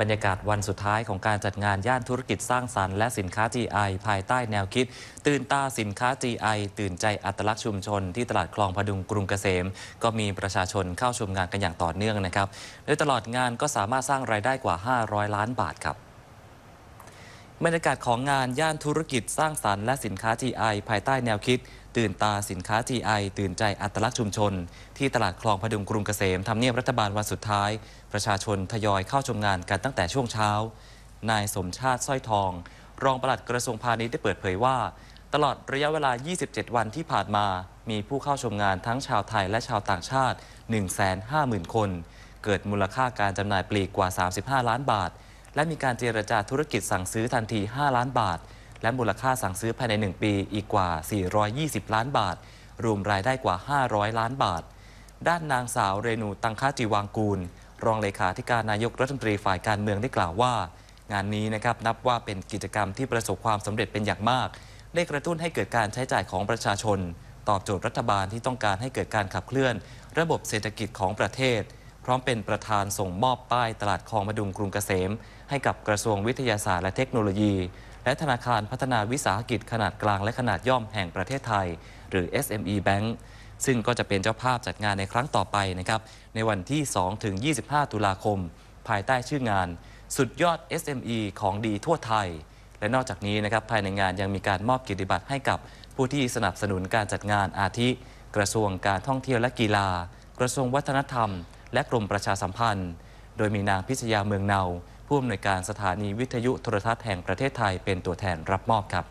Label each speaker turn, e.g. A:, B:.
A: บรรยากาศวันสุดท้ายของการจัดงานย่านธุรกิจสร้างสรรค์และสินค้า GI ภายใต้แนวคิด ตื่นตาสินค้า GI ตื่นใจอัตลักษณ์ชุมชน ที่ตลาดคลองพดุงกรุงเกษม ก็มีประชาชนเข้าชมงานกันอย่างต่อเนื่องนะครับโดยตลอดงานก็สามารถสร้างรายได้กว่า 500 ล้านบาทครับบรรยากาศของงานย่านธุรกิจสร้างสารรค์และสินค้า GI ภายใต้แนวคิด ตื่นตาสินค้า GI ตื่นใจอัตลักษณ์ชุมชน ที่ตลาดคลองพดุงกรุงเกษม ทำเนียบรัฐบาลวันสุดท้าย ประชาชนทยอยเข้าชมงานกันตั้งแต่ช่วงเช้า นายสมชาติสร้อยทอง รองปลัดกระทรวงพาณิชย์ได้เปิดเผยว่า ตลอดระยะเวลา 27 วันที่ผ่านมา มีผู้เข้าชมงานทั้งชาวไทยและชาวต่างชาติ 150,000 คน เกิดมูลค่าการจำหน่ายปลีกกว่า 35 ล้านบาทและมีการเจรจาธุรกิจสั่งซื้อทันที 5 ล้านบาท และมูลค่าสั่งซื้อภายใน 1 ปี อีกกว่า 420 ล้านบาท รวมรายได้กว่า 500 ล้านบาท ด้านนางสาวเรนูตังคาจีวังกูล รองเลขาธิการนายกรัฐมนตรีฝ่ายการเมืองได้กล่าวว่า งานนี้นะครับนับว่าเป็นกิจกรรมที่ประสบความสำเร็จเป็นอย่างมากได้กระตุ้นให้เกิดการใช้จ่ายของประชาชนตอบโจทย์รัฐบาลที่ต้องการให้เกิดการขับเคลื่อน ระบบเศรษฐกิจของประเทศร้อมเป็นประธานส่งมอบป้ายตลาดคลองมาดุงกรุงเกษม ให้กับกระทรวงวิทยาศาสตร์และเทคโนโลยี และธนาคารพัฒนาวิสาหกิจขนาดกลางและขนาดย่อมแห่งประเทศไทย หรือ SME Bank ซึ่งก็จะเป็นเจ้าภาพจัดงานในครั้งต่อไปนะครับในวันที่ 2 ถึง 25 ตุลาคม ภายใต้ชื่องาน สุดยอด SME ของดีทั่วไทย และนอกจากนี้นะครับภายในงานยังมีการมอบกิจบัตรให้กับผู้ที่สนับสนุนการจัดงานอาทิ กระทรวงการท่องเที่ยวและกีฬา กระทรวงวัฒนธรรมและกรมประชาสัมพันธ์ โดยมีนางพิชยาเมืองเนาผู้อำนวยการสถานีวิทยุโทรทัศน์แห่งประเทศไทยเป็นตัวแทนรับมอบครับ